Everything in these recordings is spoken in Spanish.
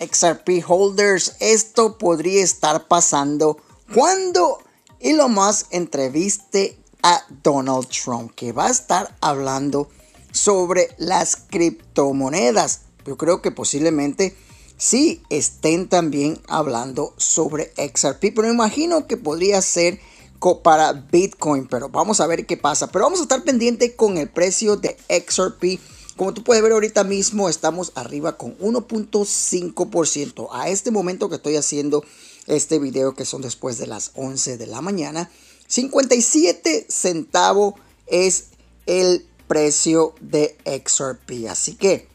XRP holders, esto podría estar pasando cuando lo más entreviste a Donald Trump, que va a estar hablando sobre las criptomonedas. Yo creo que posiblemente sí estén también hablando sobre XRP, pero imagino que podría ser para Bitcoin, pero vamos a ver qué pasa. Pero vamos a estar pendiente con el precio de XRP como tú puedes ver ahorita mismo estamos arriba con 1.5%. A este momento que estoy haciendo este video que son después de las 11 de la mañana, 57 centavos es el precio de XRP. Así que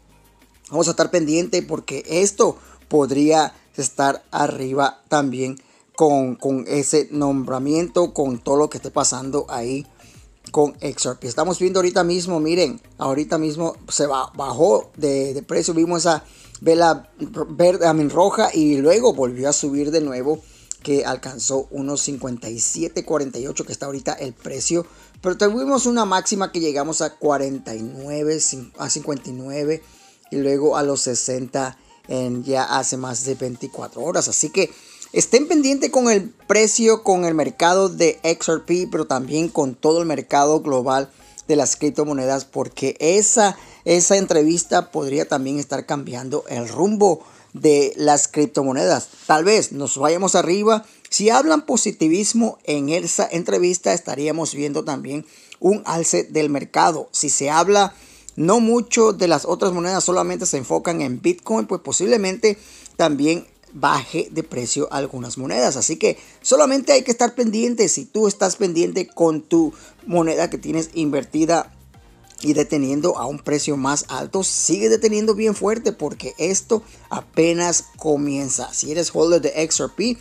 vamos a estar pendiente porque esto podría estar arriba también con, con ese nombramiento, con todo lo que esté pasando ahí con XRP. Estamos viendo ahorita mismo, miren, ahorita mismo se bajó de, de precio, vimos esa vela verde, roja y luego volvió a subir de nuevo que alcanzó unos 57.48 que está ahorita el precio, pero tuvimos una máxima que llegamos a 49 a 59 y luego a los 60 en ya hace más de 24 horas, así que Estén pendientes con el precio, con el mercado de XRP, pero también con todo el mercado global de las criptomonedas, porque esa, esa entrevista podría también estar cambiando el rumbo de las criptomonedas. Tal vez nos vayamos arriba. Si hablan positivismo en esa entrevista, estaríamos viendo también un alce del mercado. Si se habla no mucho de las otras monedas, solamente se enfocan en Bitcoin, pues posiblemente también baje de precio algunas monedas. Así que solamente hay que estar pendiente. Si tú estás pendiente con tu moneda que tienes invertida y deteniendo a un precio más alto, sigue deteniendo bien fuerte porque esto apenas comienza. Si eres holder de XRP,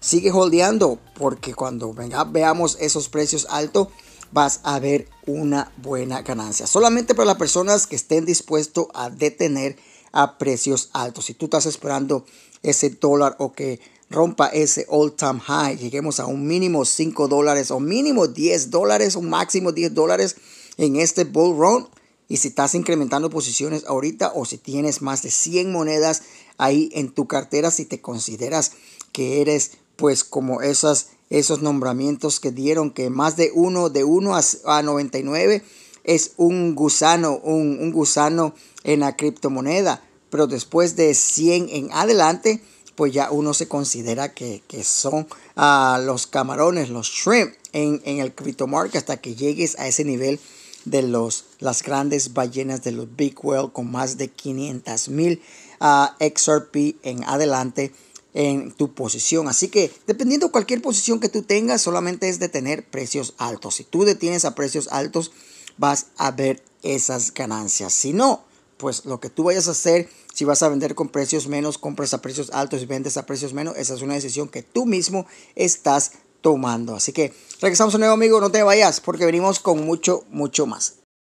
sigue holdeando porque cuando venga, veamos esos precios altos vas a ver una buena ganancia. Solamente para las personas que estén dispuestos a detener a precios altos. Si tú estás esperando ese dólar o que rompa ese all time high, lleguemos a un mínimo 5 dólares o mínimo 10 dólares, o máximo 10 dólares en este bull run. Y si estás incrementando posiciones ahorita o si tienes más de 100 monedas ahí en tu cartera, si te consideras que eres pues como esas, esos nombramientos que dieron que más de uno, de 1 a, a 99 es un gusano, un, un gusano en la criptomoneda, pero después de 100 en adelante, pues ya uno se considera que, que son a ah, los camarones, los shrimp en, el crypto hasta que llegues a ese nivel de los, las grandes ballenas de los Big Whale con más de 500 mil ah, XRP en adelante en tu posición. Así que dependiendo cualquier posición que tú tengas, solamente es de tener precios altos. Si tú detienes a precios altos, vas a ver esas ganancias. Si no, pues lo que tú vayas a hacer, si vas a vender con precios menos, compras a precios altos y vendes a precios menos, esa es una decisión que tú mismo estás tomando. Así que regresamos a un nuevo amigo, no te vayas porque venimos con mucho, mucho más.